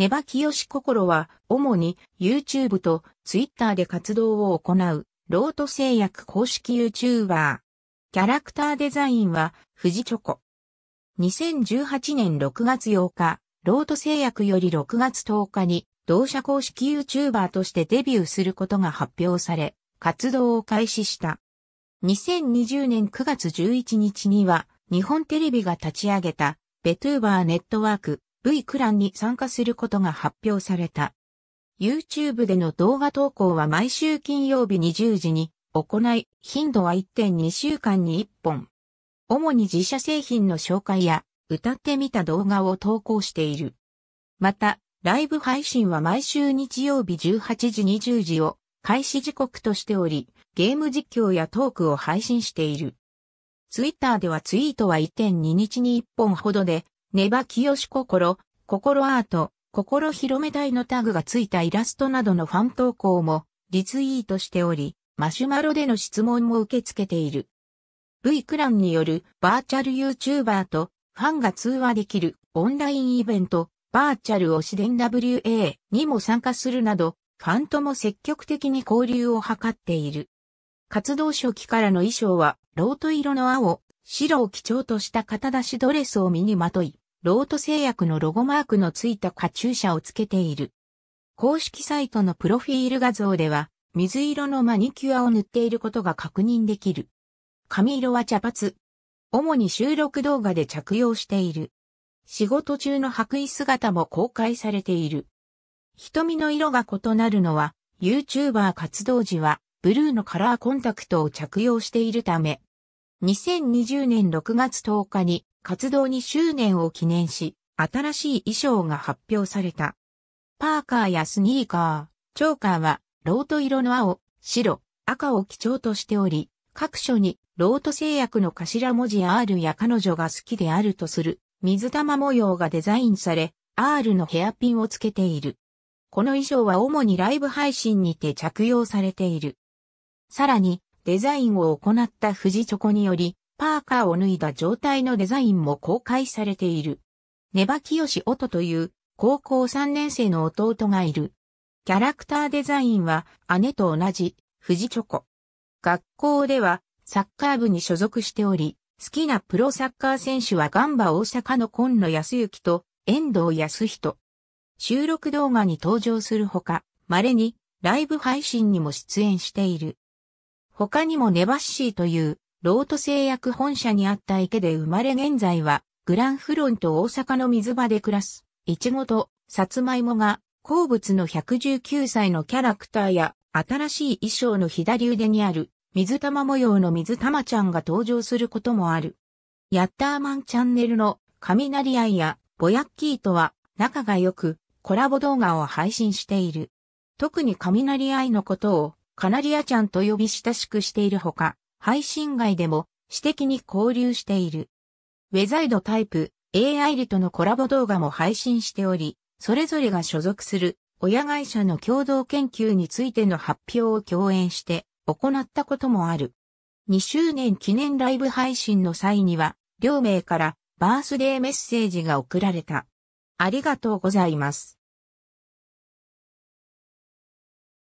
ネバココ心は、主に YouTube と Twitter で活動を行う、ロート製薬公式 YouTuber。キャラクターデザインは、富士チョコ。2018年6月8日、ロート製薬より6月10日に、同社公式 YouTuber としてデビューすることが発表され、活動を開始した。2020年9月11日には、日本テレビが立ち上げた、ベトゥーバーネットワーク、V クランに参加することが発表された。YouTube での動画投稿は毎週金曜日20時に行い、頻度は1.2週間に1本。主に自社製品の紹介や歌ってみた動画を投稿している。また、ライブ配信は毎週日曜日18時20時を開始時刻としており、ゲーム実況やトークを配信している。Twitter ではツイートは1.2日に1本ほどで、ネバ清し心、心アート、心広め隊のタグがついたイラストなどのファン投稿もリツイートしており、マシュマロでの質問も受け付けている。V クランによるバーチャル YouTuber とファンが通話できるオンラインイベントバーチャル推しン WA にも参加するなど、ファンとも積極的に交流を図っている。活動初期からの衣装は、ロート色の青、白を基調とした肩出しドレスを身にまとい、ロート製薬のロゴマークのついたカチューシャをつけている。公式サイトのプロフィール画像では、水色のマニキュアを塗っていることが確認できる。髪色は茶髪。主に収録動画で着用している。仕事中の白衣姿も公開されている。瞳の色が異なるのは、YouTuber 活動時は、ブルーのカラーコンタクトを着用しているため、2020年6月10日に活動2周年を記念し、新しい衣装が発表された。パーカーやスニーカー、チョーカーは、ロート色の青、白、赤を基調としており、各所に、ロート製薬の頭文字 R や彼女が好きであるとする、水玉模様がデザインされ、R のヘアピンをつけている。この衣装は主にライブ配信にて着用されている。さらに、デザインを行った士チョコにより、パーカーを脱いだ状態のデザインも公開されている。ネバキヨシオトという高校3年生の弟がいる。キャラクターデザインは姉と同じ、富士チョコ。学校ではサッカー部に所属しており、好きなプロサッカー選手はガンバ大阪の今野康之と遠藤康人。収録動画に登場するほか、稀にライブ配信にも出演している。他にもネバッシーというロート製薬本社にあった池で生まれ現在は、グランフロント大阪の水場で暮らす、イチゴと、サツマイモが、好物の119歳のキャラクターや、新しい衣装の左腕にある、水玉模様の水玉ちゃんが登場することもある。ヤッターマンチャンネルの、雷愛や、ボヤッキーとは、仲が良く、コラボ動画を配信している。特に雷愛のことを、カナリアちゃんと呼び親しくしているほか、配信外でも私的に交流している。ウェザイドタイプ AI リとのコラボ動画も配信しており、それぞれが所属する親会社の共同研究についての発表を共演して行ったこともある。2周年記念ライブ配信の際には、両名からバースデーメッセージが送られた。ありがとうございます。